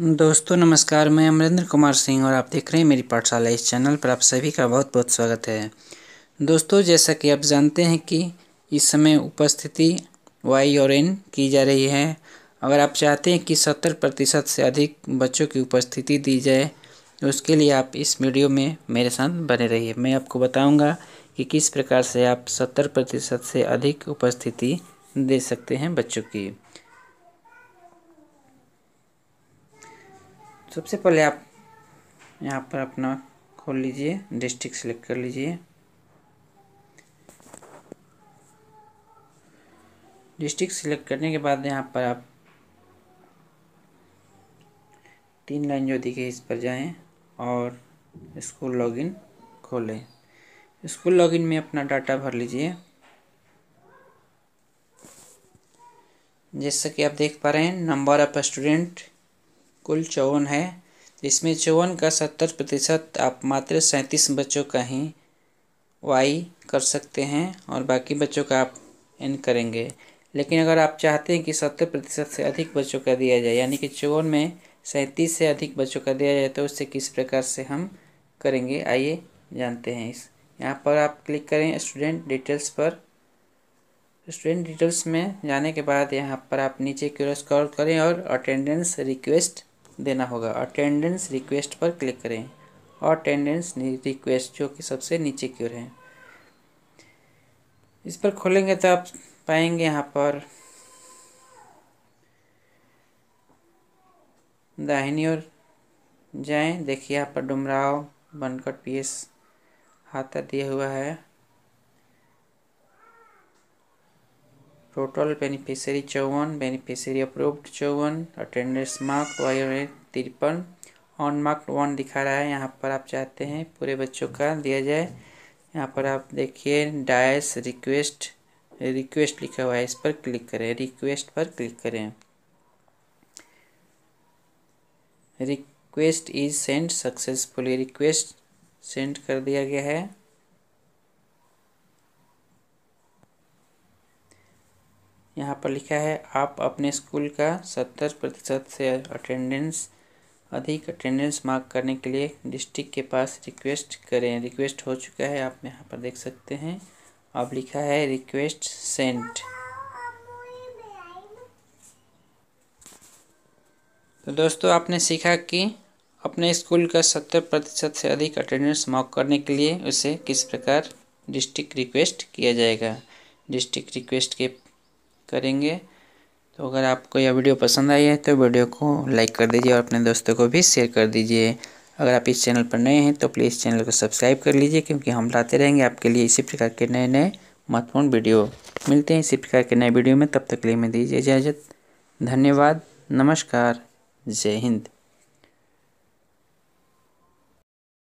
दोस्तों नमस्कार मैं अमरेंद्र कुमार सिंह और आप देख रहे हैं मेरी पाठशाला इस चैनल पर आप सभी का बहुत बहुत स्वागत है दोस्तों जैसा कि आप जानते हैं कि इस समय उपस्थिति वाई और एन की जा रही है अगर आप चाहते हैं कि सत्तर प्रतिशत से अधिक बच्चों की उपस्थिति दी जाए तो उसके लिए आप इस वीडियो में मेरे साथ बने रहिए मैं आपको बताऊँगा कि किस प्रकार से आप सत्तर प्रतिशत से अधिक उपस्थिति दे सकते हैं बच्चों की सबसे पहले आप यहाँ पर अपना खोल लीजिए डिस्ट्रिक्ट सेलेक्ट कर लीजिए डिस्ट्रिक्ट सिलेक्ट करने के बाद यहाँ पर आप तीन लाइन जो दिखे इस पर जाएं और स्कूल लॉगिन खोलें स्कूल लॉगिन में अपना डाटा भर लीजिए जैसा कि आप देख पा रहे हैं नंबर ऑफ स्टूडेंट कुल चौवन है इसमें चौवन का सत्तर प्रतिशत आप मात्र सैंतीस बच्चों का ही वाई कर सकते हैं और बाकी बच्चों का आप एन करेंगे लेकिन अगर आप चाहते हैं कि सत्तर प्रतिशत से अधिक बच्चों का दिया जाए यानी कि चौवन में सैंतीस से अधिक बच्चों का दिया जाए तो उससे किस प्रकार से हम करेंगे आइए जानते हैं इस यहाँ पर आप क्लिक करें स्टूडेंट डिटेल्स पर स्टूडेंट डिटेल्स में जाने के बाद यहाँ पर आप नीचे की ओर स्क्रॉल करें और अटेंडेंस रिक्वेस्ट देना होगा अटेंडेंस रिक्वेस्ट पर क्लिक करें और अटेंडेंस रिक्वेस्ट जो कि सबसे नीचे की ओर है इस पर खोलेंगे तो आप पाएंगे यहाँ पर दाहिनी ओर जाएं देखिए यहाँ पर डुमराव बनकट पीएस हाथा दिया हुआ है टोटल बेनिफिशियरी चौवन बेनिफिशियरी अप्रूव्ड चौवन अटेंडेंस मार्क वाई तिरपन ऑन मार्क वन दिखा रहा है यहाँ पर आप चाहते हैं पूरे बच्चों का दिया जाए यहाँ पर आप देखिए डायस रिक्वेस्ट रिक्वेस्ट लिखा हुआ है इस पर क्लिक करें रिक्वेस्ट पर क्लिक करें request is send successfully request send कर दिया गया है यहाँ पर लिखा है आप अपने स्कूल का सत्तर प्रतिशत से अटेंडेंस अधिक अटेंडेंस मार्क करने के लिए डिस्ट्रिक्ट के पास रिक्वेस्ट करें रिक्वेस्ट हो चुका है आप यहाँ पर देख सकते हैं अब लिखा है रिक्वेस्ट सेंट तो दोस्तों आपने सीखा कि अपने स्कूल का सत्तर प्रतिशत से अधिक अटेंडेंस मार्क करने के लिए उसे किस प्रकार डिस्ट्रिक्ट रिक्वेस्ट किया जाएगा डिस्ट्रिक्ट रिक्वेस्ट के करेंगे तो अगर आपको यह वीडियो पसंद आई है तो वीडियो को लाइक कर दीजिए और अपने दोस्तों को भी शेयर कर दीजिए अगर आप इस चैनल पर नए हैं तो प्लीज़ चैनल को सब्सक्राइब कर लीजिए क्योंकि हम लाते रहेंगे आपके लिए इसी प्रकार के नए नए महत्वपूर्ण वीडियो मिलते हैं इसी प्रकार के नए वीडियो में तब तक लिए मैं दीजिए इजाज़त धन्यवाद नमस्कार जय हिंद